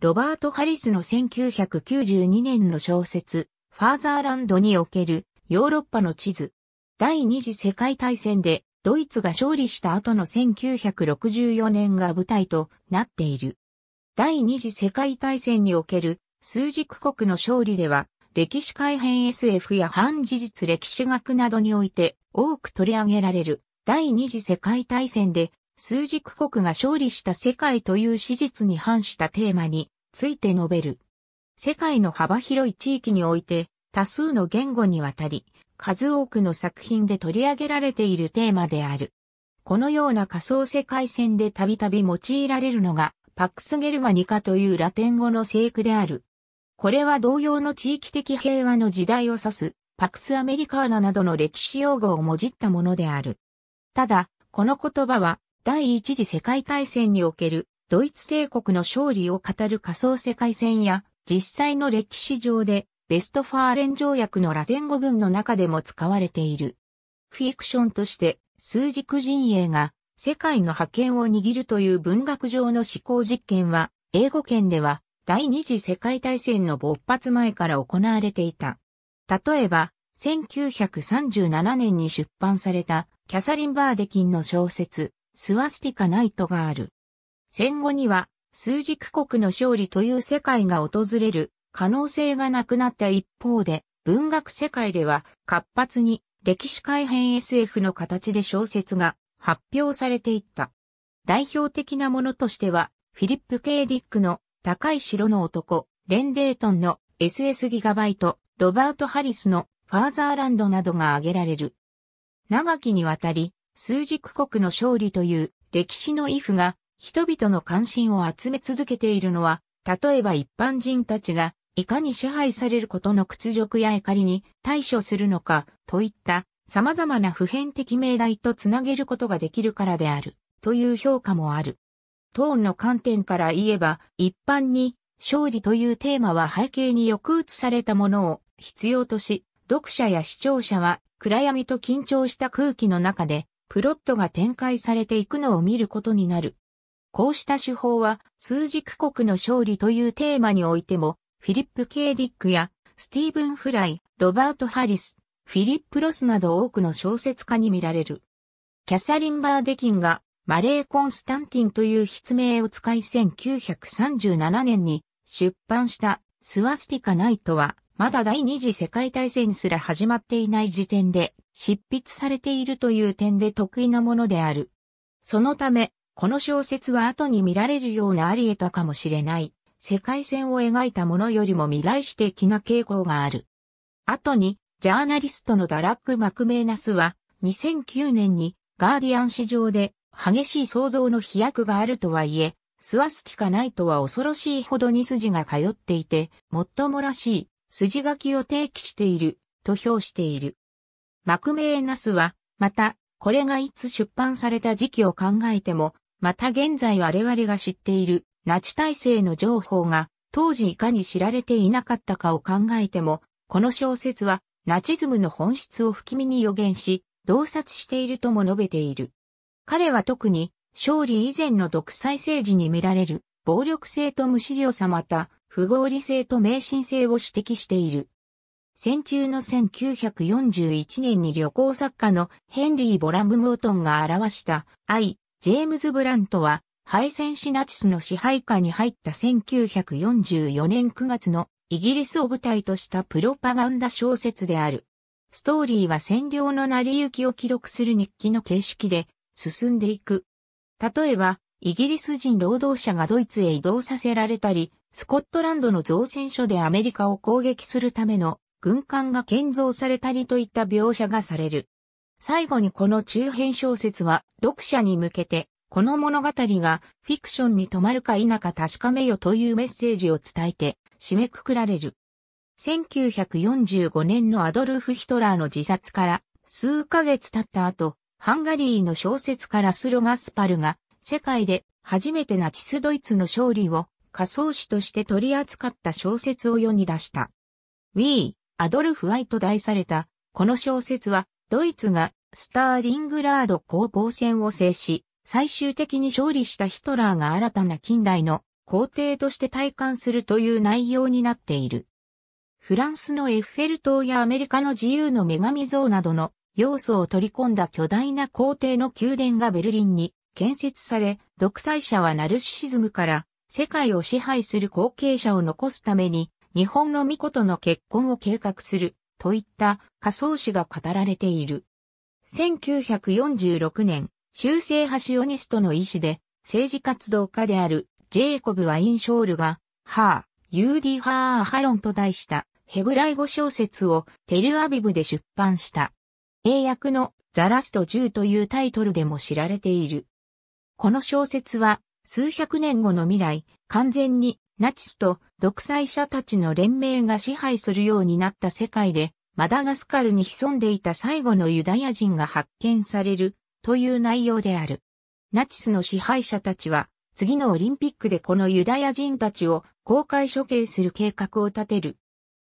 ロバート・ハリスの1992年の小説、ファーザーランドにおけるヨーロッパの地図。第二次世界大戦でドイツが勝利した後の1964年が舞台となっている。第二次世界大戦における数軸国の勝利では、歴史改変 SF や反事実歴史学などにおいて多く取り上げられる。第二次世界大戦で数軸国が勝利した世界という史実に反したテーマについて述べる。世界の幅広い地域において多数の言語にわたり数多くの作品で取り上げられているテーマである。このような仮想世界線でたびたび用いられるのがパックスゲルマニカというラテン語の聖句である。これは同様の地域的平和の時代を指すパクスアメリカーナなどの歴史用語をもじったものである。ただ、この言葉は第一次世界大戦におけるドイツ帝国の勝利を語る仮想世界戦や実際の歴史上でベストファーレン条約のラテン語文の中でも使われている。フィクションとして数軸陣営が世界の覇権を握るという文学上の思考実験は英語圏では第二次世界大戦の勃発前から行われていた。例えば、1937年に出版されたキャサリン・バーデキンの小説、スワスティカナイトがある。戦後には、数軸国の勝利という世界が訪れる可能性がなくなった一方で、文学世界では活発に歴史改変 SF の形で小説が発表されていった。代表的なものとしては、フィリップ・ケイ・ディックの高い城の男、レンデートンの SS ギガバイト、ロバート・ハリスのファーザーランドなどが挙げられる。長きにわたり、枢軸国の勝利という歴史のイフが人々の関心を集め続けているのは、例えば一般人たちがいかに支配されることの屈辱や怒りに対処するのかといった様々な普遍的命題とつなげることができるからであるという評価もある。トーンの観点から言えば一般に勝利というテーマは背景に抑うつされたものを必要とし、読者や視聴者は暗闇と緊張した空気の中でプロットが展開されていくのを見ることになる。こうした手法は、数軸国の勝利というテーマにおいても、フィリップ・ケイ・ディックや、スティーブン・フライ、ロバート・ハリス、フィリップ・ロスなど多くの小説家に見られる。キャサリン・バーデキンが、マレー・コンスタンティンという筆名を使い1937年に出版したスワスティカ・ナイトは、まだ第二次世界大戦すら始まっていない時点で執筆されているという点で得意なものである。そのため、この小説は後に見られるようなあり得たかもしれない、世界線を描いたものよりも未来史的な傾向がある。後に、ジャーナリストのダラック・マクメーナスは、2009年にガーディアン市場で激しい想像の飛躍があるとはいえ、スワスキかないとは恐ろしいほどに筋が通っていて、もっともらしい筋書きを提起している、と評している。マクメーナスは、また、これがいつ出版された時期を考えても、また現在我々が知っている、ナチ体制の情報が、当時いかに知られていなかったかを考えても、この小説は、ナチズムの本質を不気味に予言し、洞察しているとも述べている。彼は特に、勝利以前の独裁政治に見られる、暴力性と無資料さまた、不合理性と迷信性を指摘している。戦中の1941年に旅行作家のヘンリー・ボラム・モートンが表した愛、ジェームズ・ブラントは、敗戦しナチスの支配下に入った1944年9月のイギリスを舞台としたプロパガンダ小説である。ストーリーは占領の成り行きを記録する日記の形式で進んでいく。例えば、イギリス人労働者がドイツへ移動させられたり、スコットランドの造船所でアメリカを攻撃するための軍艦が建造されたりといった描写がされる。最後にこの中編小説は読者に向けて、この物語がフィクションに止まるか否か確かめよというメッセージを伝えて締めくくられる。1945年のアドルフ・ヒトラーの自殺から数ヶ月経った後、ハンガリーの小説家ラスロ・ガスパルが世界で初めてナチスドイツの勝利を仮想史として取り扱った小説を世に出した。ウィー、アドルフ・ワイと題された、この小説は、ドイツがスターリングラード攻防戦を制し、最終的に勝利したヒトラーが新たな近代の皇帝として体感するという内容になっている。フランスのエッフェル塔やアメリカの自由の女神像などの要素を取り込んだ巨大な皇帝の宮殿がベルリンに建設され、独裁者はナルシシズムから世界を支配する後継者を残すために日本の巫女との結婚を計画するといった仮想史が語られている。1946年、修正派シオニストの医師で政治活動家であるジェイコブ・ワインショールが、ハー、ユーディ・ハー・ハロンと題したヘブライ語小説をテルアビブで出版した。英訳のザラスト10というタイトルでも知られている。この小説は、数百年後の未来、完全にナチスと独裁者たちの連盟が支配するようになった世界で、マダガスカルに潜んでいた最後のユダヤ人が発見されるという内容である。ナチスの支配者たちは、次のオリンピックでこのユダヤ人たちを公開処刑する計画を立てる。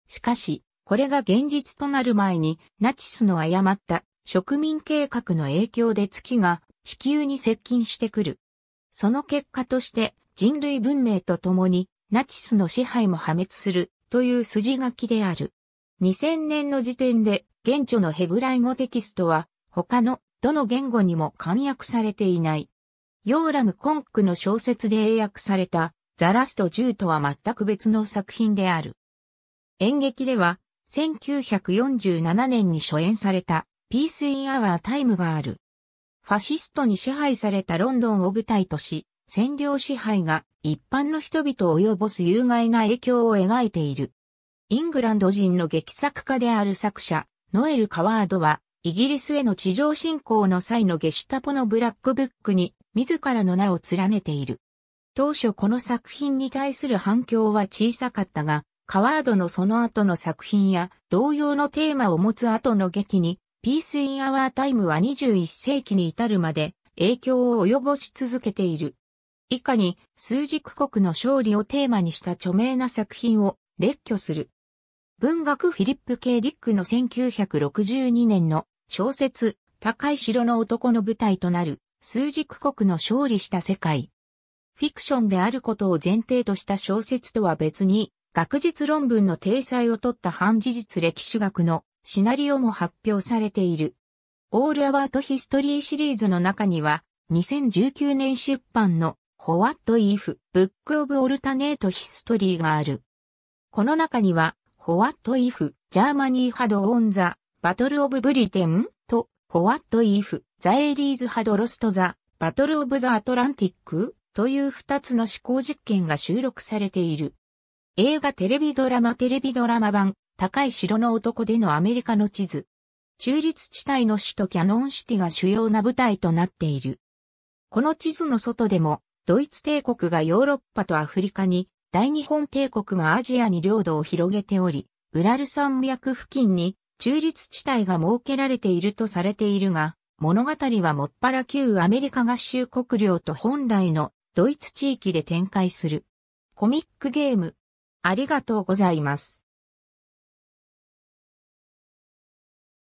しかし、これが現実となる前に、ナチスの誤った植民計画の影響で月が地球に接近してくる。その結果として人類文明とともにナチスの支配も破滅するという筋書きである。2000年の時点で現著のヘブライ語テキストは他のどの言語にも簡約されていない。ヨーラム・コンクの小説で英訳されたザラスト10とは全く別の作品である。演劇では1947年に初演されたピース・イン・アワー・タイムがある。ファシストに支配されたロンドンを舞台とし、占領支配が一般の人々を及ぼす有害な影響を描いている。イングランド人の劇作家である作者、ノエル・カワードは、イギリスへの地上侵攻の際のゲシュタポのブラックブックに、自らの名を連ねている。当初この作品に対する反響は小さかったが、カワードのその後の作品や同様のテーマを持つ後の劇にピース・イン・アワー・タイムは21世紀に至るまで影響を及ぼし続けている。以下に数軸国の勝利をテーマにした著名な作品を列挙する。文学フィリップ・ケイ・ディックの1962年の小説、高い城の男の舞台となる数軸国の勝利した世界。フィクションであることを前提とした小説とは別に、学術論文の体裁を取った反事実歴史学のシナリオも発表されている。オールアワートヒストリーシリーズの中には、2019年出版の、ホワット・イーフ・ブック・オブ・オルタネート・ヒストリーがある。この中には、ホワット・イーフ・ジャーマニー・ハド・オン・ザ・バトル・オブ・ブリテンと、ホワット・イーフ・ザ・エリーズ・ハド・ロスト・ザ・バトル・オブ・ザ・アトランティックという二つの思考実験が収録されている。映画テレビドラマテレビドラマ版高い城の男でのアメリカの地図。中立地帯の首都キャノンシティが主要な舞台となっている。この地図の外でも、ドイツ帝国がヨーロッパとアフリカに、大日本帝国がアジアに領土を広げており、ウラル山脈付近に中立地帯が設けられているとされているが、物語はもっぱら旧アメリカ合衆国領と本来のドイツ地域で展開する。コミックゲーム。ありがとうございます。